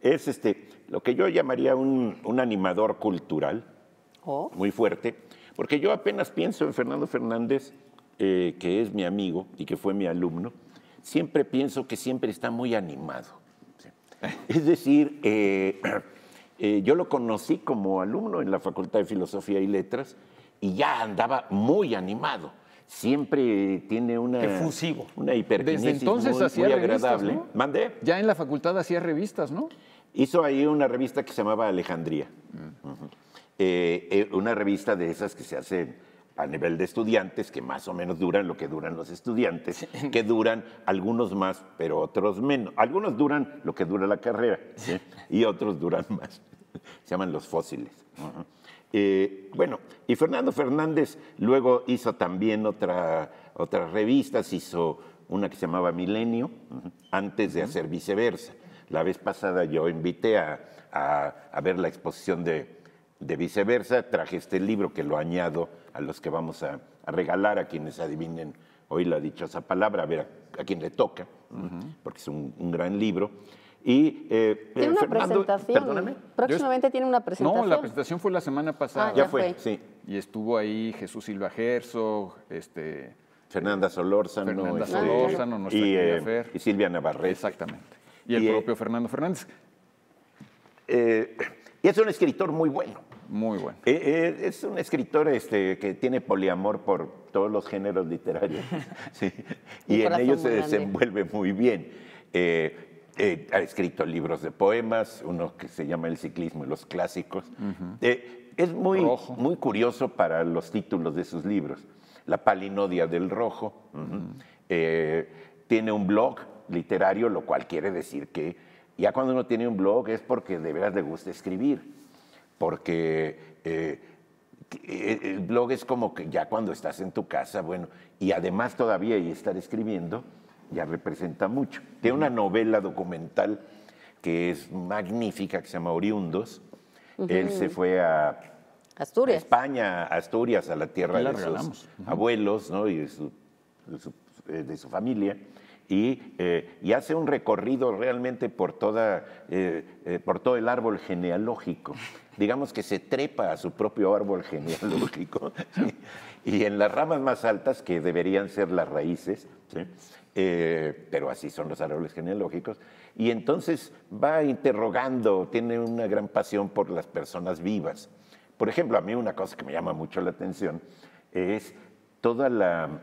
Es este, lo que yo llamaría un, un animador cultural, muy fuerte, porque yo apenas pienso en Fernando Fernández, eh, que es mi amigo y que fue mi alumno, siempre pienso que siempre está muy animado. *laughs* Es decir, eh, eh, yo lo conocí como alumno en la Facultad de Filosofía y Letras y ya andaba muy animado. Siempre tiene una. Efusivo. Una Desde entonces muy, agradable. ¿Mandé? Ya en la facultad hacía revistas, ¿no? Hizo ahí una revista que se llamaba Alejandría. Mm. Eh, eh, una revista de esas que se hacen a nivel de estudiantes, que más o menos duran lo que duran los estudiantes, que duran algunos más, pero otros menos. Algunos duran lo que dura la carrera y otros duran más. *laughs* Se llaman los fósiles. Eh, bueno, y Fernando Fernández luego hizo también otra, otras revistas, hizo una que se llamaba Milenio, antes de hacer viceversa. La vez pasada yo invité a ver la exposición de, de viceversa, traje este libro que lo añado a los que vamos a, regalar a quienes adivinen hoy la dichosa palabra, a ver a, quien quién le toca, porque es un, gran libro. Y, eh, tiene eh, una presentación. Próximamente tiene una presentación. No, la presentación fue la semana ah, pasada. ya, fue, sí. Y estuvo ahí Jesús Silva Herzog, este, Fernanda Solórzano. Este, y, eh, y Silvia Navarrete. Exactamente. Y el propio Fernando Fernández. Y es un escritor muy bueno. Muy bueno. Eh, eh, es un escritor este, que tiene poliamor por todos los géneros literarios. *laughs* Y en ellos se desenvuelve muy bien. Eh, ha escrito libros de poemas, uno que se llama El ciclismo y los clásicos. es muy, muy curioso para los títulos de sus libros. La palinodia del rojo. tiene un blog literario, lo cual quiere decir que ya cuando uno tiene un blog es porque de veras le gusta escribir porque eh, eh, el blog es como que ya cuando estás en tu casa, bueno, y además todavía y estar escribiendo, ya representa mucho. Tiene una novela documental que es magnífica, que se llama Oriundos. Él se fue a, Asturias. España, a Asturias, a la tierra de sus abuelos ¿no? y de su eh, familia. Eh, y, hace un recorrido realmente por, toda, eh, eh, por todo el árbol genealógico. Digamos que se trepa a su propio árbol genealógico *laughs* y en las ramas más altas, que deberían ser las raíces, pero así son los árboles genealógicos, y entonces va interrogando, tiene una gran pasión por las personas vivas. Por ejemplo, a mí una cosa que me llama mucho la atención es toda la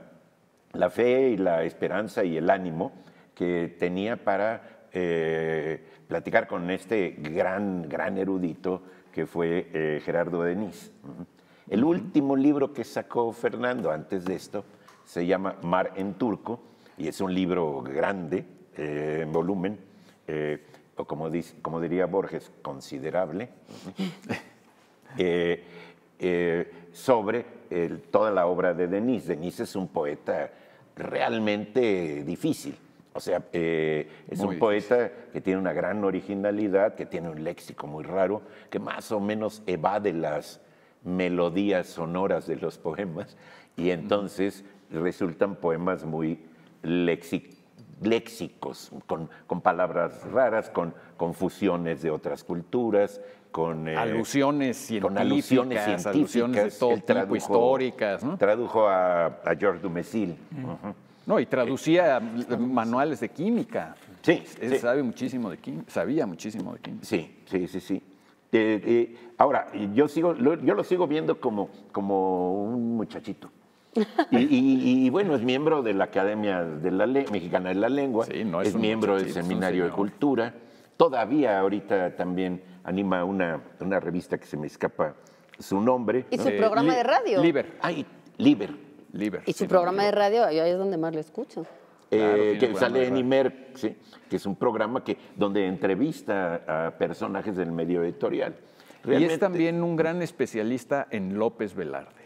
la fe y la esperanza y el ánimo que tenía para eh, platicar con este gran, gran erudito que fue eh, Gerardo Denis. El último libro que sacó Fernando antes de esto se llama Mar en Turco y es un libro grande, eh, en volumen, o como, diría Borges, considerable, sobre toda la obra de Denis. Denis es un poeta realmente difícil. O sea, eh, es un poeta que tiene una gran originalidad, que tiene un léxico muy raro, que más o menos evade las melodías sonoras de los poemas y entonces resultan poemas muy léxicos con, con, palabras raras, con confusiones de otras culturas, eh, con alusiones científicas, alusiones, científicas, de todo tipo, históricas. Tradujo a, George Du No, y traducía manuales de química. Sí, Él Sabe muchísimo de química, sabía muchísimo de química. Sí, sí, sí, sí. Eh, eh, ahora, yo, sigo, lo, yo lo sigo viendo como, como un muchachito. Y, bueno, es miembro de la Academia Mexicana de la Lengua, es miembro del Seminario de Cultura. Todavía ahorita también anima una, revista que se me escapa su nombre. Y su eh, programa de radio. Liber. Ay, Liber. Y su programa de radio, ahí es donde más le escucho. Eh, que sale en Imer, que es un programa que, donde entrevista a personajes del medio editorial. y es también un gran especialista en López Velarde.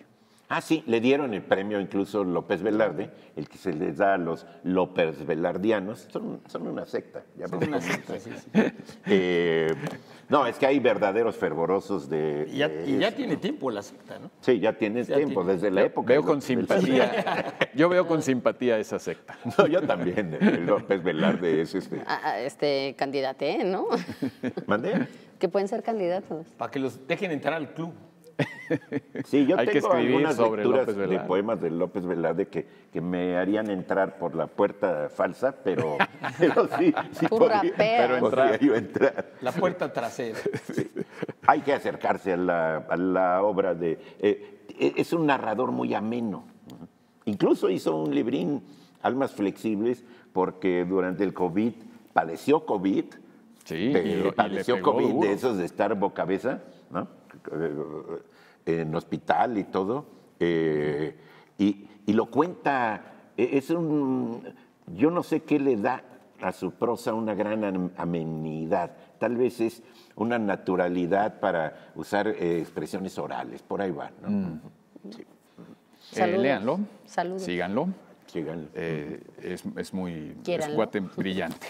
Ah, sí, le dieron el premio incluso López Velarde, el que se les da a los López Velardianos. Son, una secta, ya Son una secta, sí, *laughs* eh, no, es que hay verdaderos fervorosos de. Y ya, tiene tiempo la secta, ¿no? Sí, ya tiene tiempo, desde la época. Veo con simpatía. *laughs* yo veo con simpatía esa secta. *laughs* No, yo también. López Velarde es este. este, candidate, ¿no? ¿Mandé? Que pueden ser candidatos. Para que los dejen entrar al club. Sí, yo tengo algunas lecturas de poemas de López Velarde que, que, me harían entrar por la puerta falsa, pero, *laughs* sí, sí pero entrar, entrar. La puerta trasera. Hay que acercarse a la, obra de... Eh, e, es un narrador muy ameno. Incluso hizo un librín, Almas Flexibles, porque durante el COVID padeció COVID, sí, padeció COVID de esos de estar boca cabeza, ¿no? Eh, en hospital y todo, eh, y, lo cuenta, e, es un, yo no sé qué le da a su prosa una gran amenidad, tal vez es una naturalidad para usar eh, expresiones orales, por ahí va. ¿no? Mm. léanlo, síganlo. Es, muy, brillante.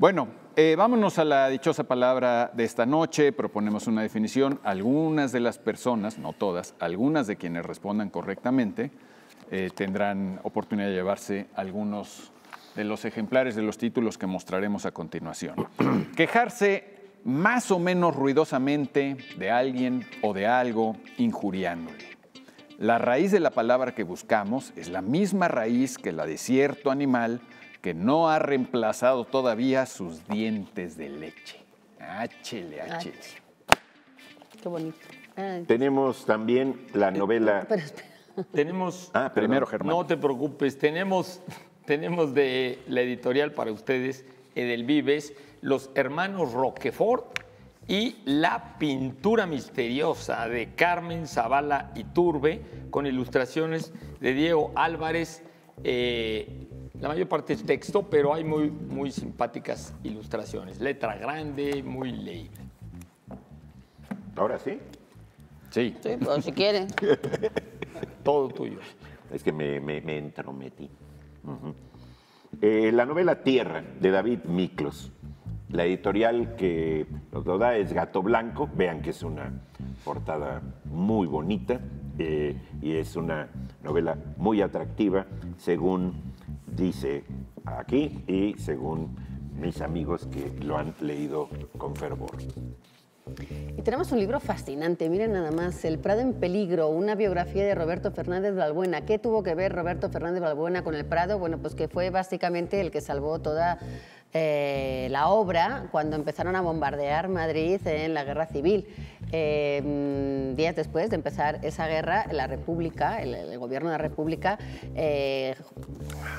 Bueno, eh, vámonos a la dichosa palabra de esta noche. Proponemos una definición. Algunas de las personas, no todas, algunas de quienes respondan correctamente, eh, tendrán oportunidad de llevarse algunos de los ejemplares de los títulos que mostraremos a continuación. *clears throat* Quejarse más o menos ruidosamente de alguien o de algo injuriándole. La raíz de la palabra que buscamos es la misma raíz que la de cierto animal que no ha reemplazado todavía sus dientes de leche. HLH. Qué bonito. Tenemos también la eh, novela. tenemos. Ah, primero, Germán. No te preocupes, tenemos, tenemos de la editorial para ustedes, Edelvives, Vives, Los Hermanos Roquefort y La pintura misteriosa de Carmen Zavala Turbe, con ilustraciones de Diego Álvarez. Eh, la mayor parte es texto, pero hay muy, muy simpáticas ilustraciones. Letra grande, muy leíble. ¿Ahora sí? Sí. Sí, pues, si quieren. *laughs* Todo tuyo. Es que me, me, entrometí. Eh, la novela Tierra, de David Miklos. La editorial que nos lo da es Gato Blanco. Vean que es una portada muy bonita eh, y es una novela muy atractiva, según dice aquí y según mis amigos que lo han leído con fervor. Y tenemos un libro fascinante, miren nada más, El Prado en Peligro, una biografía de Roberto Fernández Balbuena. ¿Qué tuvo que ver Roberto Fernández Balbuena con el Prado? Bueno, pues que fue básicamente el que salvó toda eh, la obra cuando empezaron a bombardear Madrid en la Guerra Civil. Em, días después de empezar esa guerra, la República, el, gobierno de la República, eh,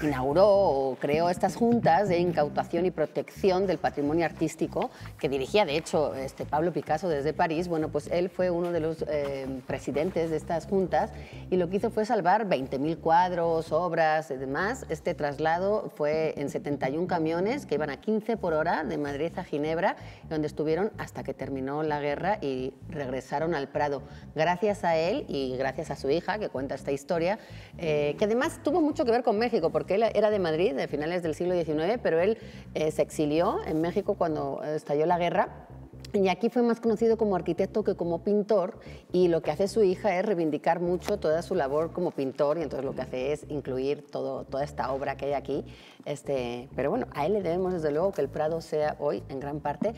inauguró o creó estas juntas de incautación y protección del patrimonio artístico que dirigía, de hecho, este Pablo Picasso desde París. Bueno, pues él fue uno de los em, presidentes de estas juntas y lo que hizo fue salvar 20.000 cuadros, obras y demás. Este traslado fue en 71 camiones que iban a 15 por hora de Madrid a Ginebra, donde estuvieron hasta que terminó la guerra y regresaron al Prado. Gracias a él y gracias a su hija, que cuenta esta historia, eh, que además tuvo mucho que ver con México, porque él era de Madrid de finales del siglo XIX, pero él eh, se exilió en México cuando estalló la guerra. Y aquí fue más conocido como arquitecto que como pintor y lo que hace su hija es reivindicar mucho toda su labor como pintor y entonces lo que hace es incluir todo, toda esta obra que hay aquí. Este, pero bueno, a él le debemos desde luego que el Prado sea hoy en gran parte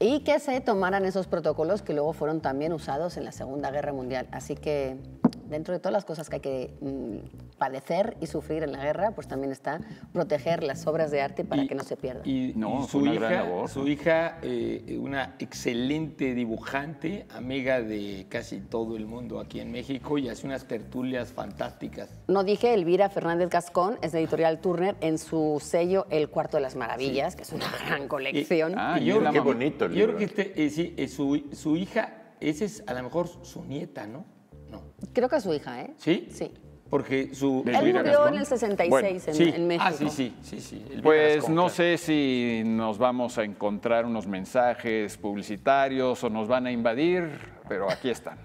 y que se tomaran esos protocolos que luego fueron también usados en la Segunda Guerra Mundial. Así que dentro de todas las cosas que hay que mm, padecer y sufrir en la guerra, pues también está proteger las obras de arte para que no se pierdan. Y, su, hija, eh, una excelente dibujante, amiga de casi todo el mundo aquí en México y hace unas tertulias fantásticas. No dije, Elvira Fernández Gascón es de Editorial Turner en su sello El Cuarto de las Maravillas, que es una gran colección. ah, qué bonito. Yo creo que ¿eh? Este, eh, sí, eh, su, hija, esa es a lo mejor su nieta, ¿no? No. Creo que es su hija, ¿eh? ¿Sí? Sí. Porque su... Él murió en el 66 en, México. Ah, sí, sí, sí. sí pues no sé si nos vamos a encontrar unos mensajes publicitarios o nos van a invadir, pero aquí están.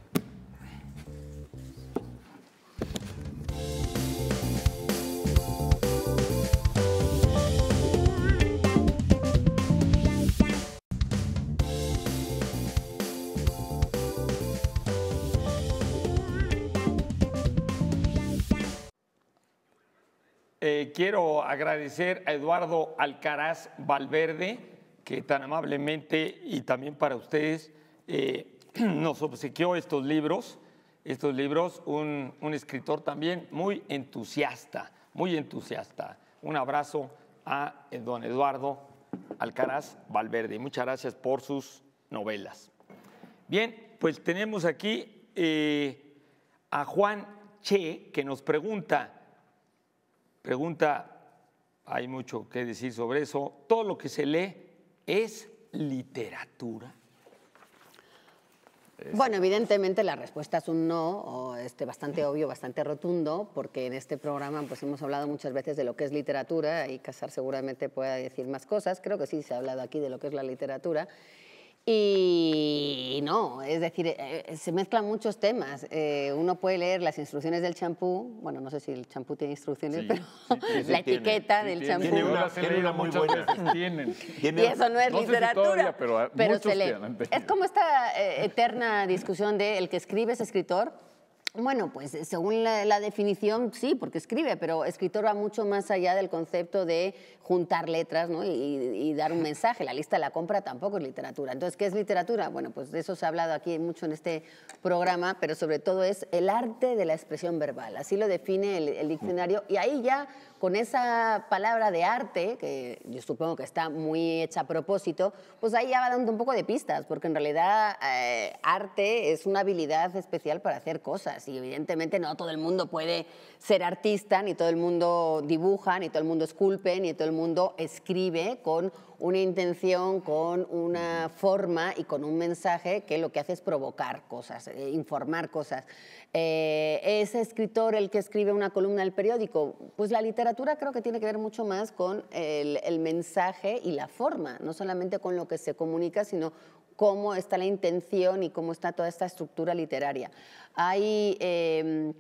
Eh, quiero agradecer a Eduardo Alcaraz Valverde, que tan amablemente y también para ustedes eh, *clears throat* nos obsequió estos libros. Estos libros, un, escritor también muy entusiasta, muy entusiasta. Un abrazo a eh, don Eduardo Alcaraz Valverde. Muchas gracias por sus novelas. Bien, pues tenemos aquí a Juan Che que nos pregunta, pregunta, hay mucho que decir sobre eso. Todo lo que se lee es literatura. Bueno, evidentemente la respuesta es un no, este, bastante obvio, bastante rotundo, porque en este programa pues, hemos hablado muchas veces de lo que es literatura y Casar seguramente pueda decir más cosas. Creo que sí se ha hablado aquí de lo que es la literatura. Y no, es decir, eh, eh, se mezclan muchos temas. Eh, uno puede leer las instrucciones del champú, bueno, no sé si el champú tiene instrucciones, pero la etiqueta del champú. Tiene una, tiene una muy buena. *laughs* tienen. Y eso no es literatura. pero, pero se lee. Es como esta eterna discusión de el que escribe es escritor bueno, pues eh, según la, definición, sí, porque escribe, pero escritor va mucho más allá del concepto de juntar letras ¿no? y, dar un mensaje. La lista de la compra tampoco es literatura. Entonces, ¿qué es literatura? Bueno, pues de eso se ha hablado aquí mucho en este programa, pero sobre todo es el arte de la expresión verbal. Así lo define el, el diccionario. Y ahí ya con esa palabra de arte, que yo supongo que está muy hecha a propósito, pues ahí ya va dando un poco de pistas, porque en realidad eh, arte es una habilidad especial para hacer cosas y evidentemente no todo el mundo puede ser artista, ni todo el mundo dibuja, ni todo el mundo esculpe, ni todo el mundo escribe con una intención, con una forma y con un mensaje que lo que hace es provocar cosas, eh, informar cosas. Eh, ¿Es escritor el que escribe una columna del periódico? Pues la literatura creo que tiene que ver mucho más con el, mensaje y la forma, no solamente con lo que se comunica, sino cómo está la intención y cómo está toda esta estructura literaria. Hay... Em,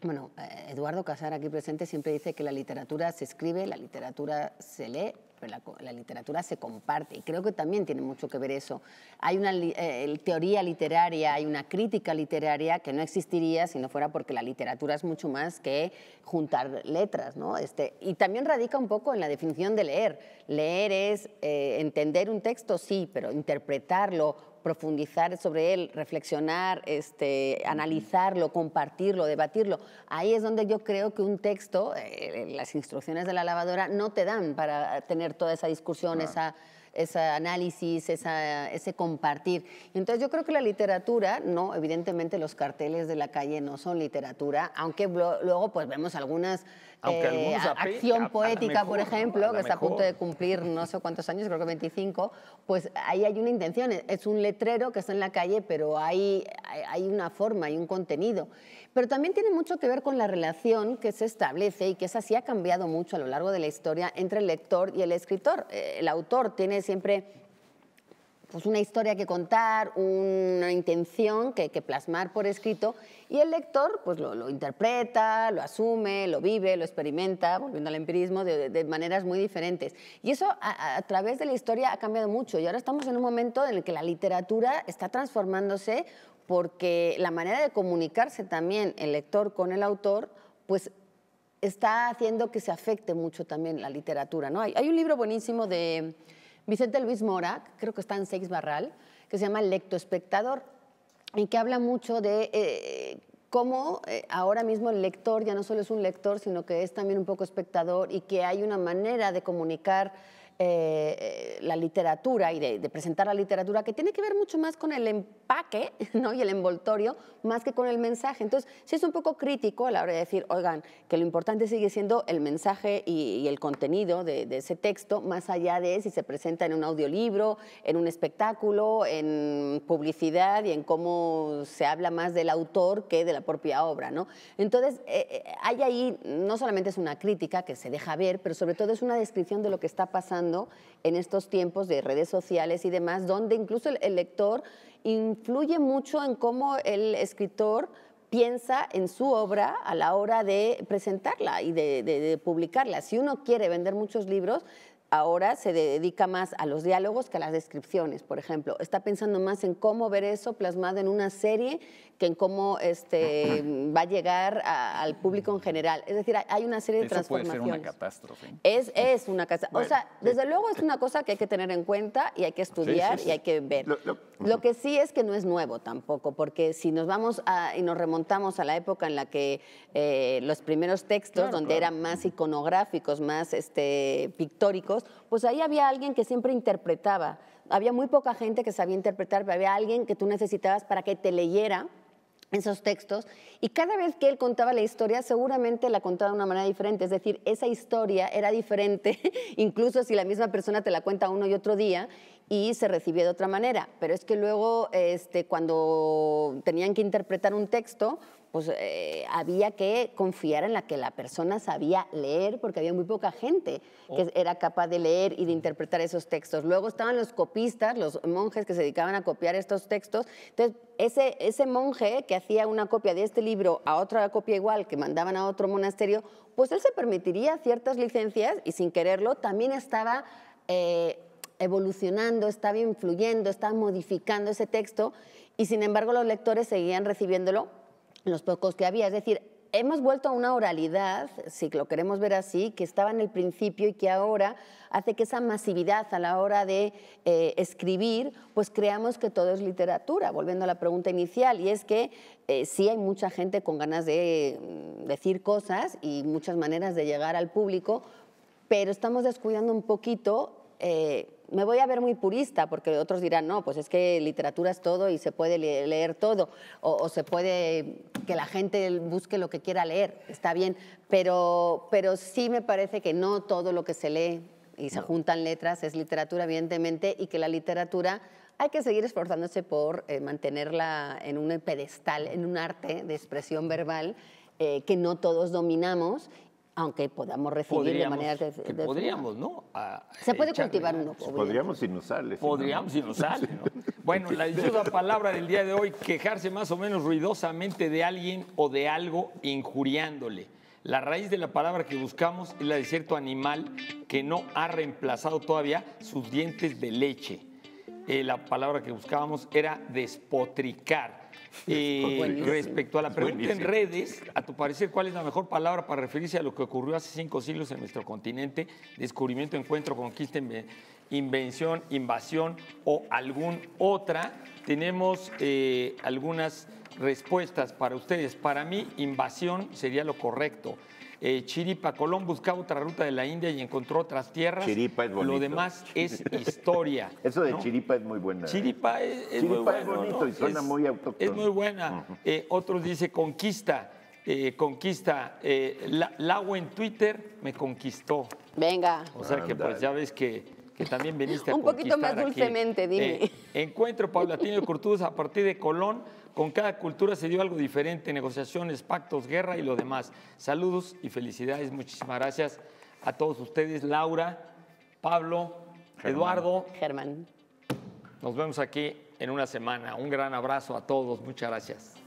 bueno, eh, Eduardo Casar, aquí presente, siempre dice que la literatura se escribe, la literatura se lee, pero la, literatura se comparte. Y creo que también tiene mucho que ver eso. Hay una eh, teoría literaria, hay una crítica literaria que no existiría si no fuera porque la literatura es mucho más que juntar letras, ¿no? Este, y también radica un poco en la definición de leer. Leer es eh, entender un texto, sí, pero interpretarlo, profundizar sobre él, reflexionar, este, analizarlo, compartirlo, debatirlo. Ahí es donde yo creo que un texto, eh, eh, las instrucciones de la lavadora, no te dan para tener toda esa discusión, esa ese análisis, ese compartir. Entonces yo creo que la literatura, no, evidentemente los carteles de la calle no son literatura, aunque luego pues vemos algunas este, acción Poética, por ejemplo, que está a punto de cumplir no sé cuántos años, creo que 25, pues ahí hay una intención, es un letrero que está en la calle, pero hay, hay una forma, hay un contenido. Pero también tiene mucho que ver con la relación que se establece y que esa sí ha cambiado mucho a lo largo de la historia entre el lector y el escritor. Eh, el autor tiene siempre pues una historia que contar, una intención que, que plasmar por escrito y el lector pues lo, interpreta, lo asume, lo vive, lo experimenta, volviendo al empirismo, de, maneras muy diferentes. Y eso a, a, través de la historia ha cambiado mucho y ahora estamos en un momento en el que la literatura está transformándose porque la manera de comunicarse también el lector con el autor pues está haciendo que se afecte mucho también la literatura. ¿no? hay, hay un libro buenísimo de... Vicente Luis Mora, creo que está en Seix Barral, que se llama Lecto Espectador, y que habla mucho de eh, cómo eh, ahora mismo el lector ya no solo es un lector, sino que es también un poco espectador y que hay una manera de comunicar eh, la literatura y de, presentar la literatura, que tiene que ver mucho más con el empaque *laughs* ¿no? y el envoltorio, más que con el mensaje. Entonces, sí es un poco crítico a la hora de decir, oigan, que lo importante sigue siendo el mensaje y, el contenido de, ese texto, más allá de si se presenta en un audiolibro, en un espectáculo, en publicidad y en cómo se habla más del autor que de la propia obra. ¿no? Entonces, eh, eh, hay ahí, no solamente es una crítica que se deja ver, pero sobre todo es una descripción de lo que está pasando en estos tiempos de redes sociales y demás, donde incluso el, lector influye mucho en cómo el escritor piensa en su obra a la hora de presentarla y de, publicarla. Si uno quiere vender muchos libros, ahora se dedica más a los diálogos que a las descripciones, por ejemplo. Está pensando más en cómo ver eso plasmado en una serie que en cómo este, va a llegar al público en general. Es decir, hay una serie de eso transformaciones. Puede ser una catástrofe. Es, es una catástrofe. o sea, desde luego es una cosa que hay que tener en cuenta y hay que estudiar y hay que ver. Lo, que sí es que no es nuevo tampoco, porque si nos vamos y nos remontamos a la época en la que eh, los primeros textos, donde eran más iconográficos, más este, pictóricos, pues ahí había alguien que siempre interpretaba. Había muy poca gente que sabía interpretar, pero había alguien que tú necesitabas para que te leyera esos textos y cada vez que él contaba la historia seguramente la contaba de una manera diferente, es decir, esa historia era diferente, *laughs* incluso si la misma persona te la cuenta uno y otro día y se recibía de otra manera, pero es que luego este, cuando tenían que interpretar un texto, pues eh, había que confiar en la que la persona sabía leer, porque había muy poca gente oh. que era capaz de leer y de interpretar esos textos. Luego estaban los copistas, los monjes que se dedicaban a copiar estos textos. Entonces, ese, ese monje que hacía una copia de este libro a otra copia igual que mandaban a otro monasterio, pues él se permitiría ciertas licencias y sin quererlo también estaba... Eh, evolucionando, estaba influyendo, estaba modificando ese texto y sin embargo los lectores seguían recibiéndolo en los pocos que había. Es decir, hemos vuelto a una oralidad, si lo queremos ver así, que estaba en el principio y que ahora hace que esa masividad a la hora de eh, escribir, pues creamos que todo es literatura, volviendo a la pregunta inicial, y es que eh, sí hay mucha gente con ganas de mm, decir cosas y muchas maneras de llegar al público, pero estamos descuidando un poquito... Eh, me voy a ver muy purista, porque otros dirán, no, pues es que literatura es todo y se puede leer todo, o, se puede que la gente busque lo que quiera leer, está bien, pero, pero sí me parece que no todo lo que se lee y se juntan letras es literatura, evidentemente, y que la literatura hay que seguir esforzándose por eh, mantenerla en un pedestal, en un arte de expresión verbal eh, que no todos dominamos aunque podamos recibir de manera de, podríamos, ¿no? se puede cultivar uno. Podríamos sin sale. Podríamos sin sale, ¿no? *laughs* Bueno, la ayuda palabra del día de hoy, quejarse más o menos ruidosamente de alguien o de algo injuriándole. La raíz de la palabra que buscamos es la de cierto animal que no ha reemplazado todavía sus dientes de leche. Eh, la palabra que buscábamos era despotricar respecto a la pregunta en redes, a tu parecer, ¿cuál es la mejor palabra para referirse a lo que ocurrió hace cinco siglos en nuestro continente? Descubrimiento, encuentro, conquista, invención, invasión o algún otra. Tenemos eh, algunas respuestas para ustedes. Para mí, invasión sería lo correcto. Eh, Chiripa, Colón buscaba otra ruta de la India y encontró otras tierras. Chiripa es bonito. Lo demás es *laughs* historia. Eso de Chiripa es muy buena. ¿eh? Chiripa es, muy bonito y suena muy autóctono. Es muy buena. Eh, otros dice conquista. conquista. La, Lago en Twitter me conquistó. Venga. O sea que pues ya ves que también viniste a Un poquito más dulcemente, dime. encuentro paulatino de Cortúz a partir de Colón con cada cultura se dio algo diferente, negociaciones, pactos, guerra y lo demás. Saludos y felicidades. Muchísimas gracias a todos ustedes, Laura, Pablo, Eduardo. Germán. Nos vemos aquí en una semana. Un gran abrazo a todos. Muchas gracias.